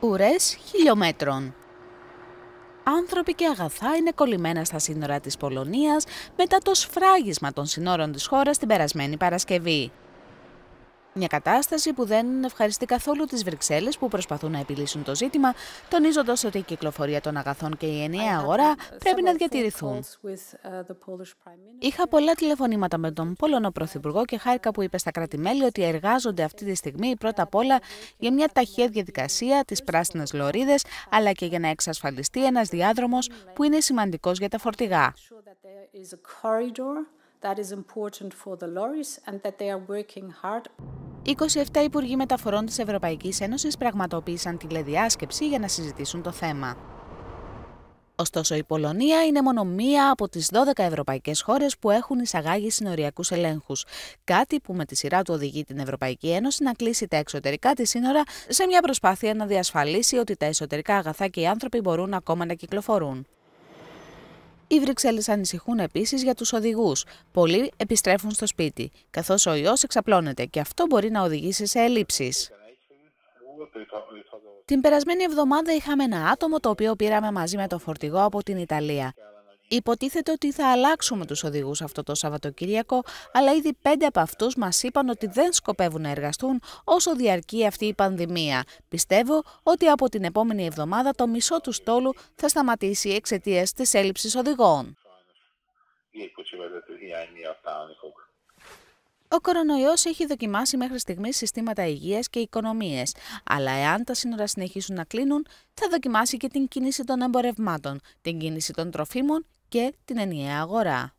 ουρές χιλιόμετρων. Άνθρωποι και αγαθά είναι κολλημένα στα σύνορα της Πολωνίας μετά το σφράγισμα των σύνορων της χώρας την περασμένη Παρασκευή. Μια κατάσταση που δεν ευχαριστεί καθόλου τις Βρυξέλλες που προσπαθούν να επιλύσουν το ζήτημα, τονίζοντας ότι η κυκλοφορία των αγαθών και η ενιαία αγορά πρέπει να διατηρηθούν. Uh, Είχα πολλά τηλεφωνήματα με τον Πολωνό Πρωθυπουργό και χάρηκα που είπε στα κρατημέλη ότι εργάζονται αυτή τη στιγμή πρώτα απ' όλα για μια ταχεία διαδικασία, της πράσινε λωρίδε, αλλά και για να εξασφαλιστεί ένας διάδρομος που είναι σημαντικός για τα φορτηγά. 27 Υπουργοί Μεταφορών της Ευρωπαϊκής Ένωσης πραγματοποίησαν τηλεδιάσκεψη για να συζητήσουν το θέμα. Ωστόσο, η Πολωνία είναι μόνο μία από τις 12 ευρωπαϊκές χώρες που έχουν εισαγάγει συνοριακούς ελέγχους, κάτι που με τη σειρά του οδηγεί την Ευρωπαϊκή Ένωση να κλείσει τα εξωτερικά της σύνορα σε μια προσπάθεια να διασφαλίσει ότι τα εσωτερικά αγαθά και οι άνθρωποι μπορούν ακόμα να κυκλοφορούν. Οι Βρυξέλλες ανησυχούν επίσης για τους οδηγούς. Πολλοί επιστρέφουν στο σπίτι, καθώς ο ιός εξαπλώνεται και αυτό μπορεί να οδηγήσει σε ελλείψεις. Την περασμένη εβδομάδα είχαμε ένα άτομο το οποίο πήραμε μαζί με το φορτηγό από την Ιταλία. Υποτίθεται ότι θα αλλάξουμε τους οδηγούς αυτό το Σαββατοκύριακο, αλλά ήδη πέντε από αυτούς μας είπαν ότι δεν σκοπεύουν να εργαστούν όσο διαρκεί αυτή η πανδημία. Πιστεύω ότι από την επόμενη εβδομάδα το μισό του στόλου θα σταματήσει εξαιτίας της έλλειψης οδηγών. Ο κορονοϊός έχει δοκιμάσει μέχρι στιγμής συστήματα υγείας και οικονομίες, Αλλά εάν τα σύνορα συνεχίσουν να κλείνουν, θα δοκιμάσει και την κίνηση των εμπορευμάτων, την κίνηση των τροφίμων και την ενιαία αγορά.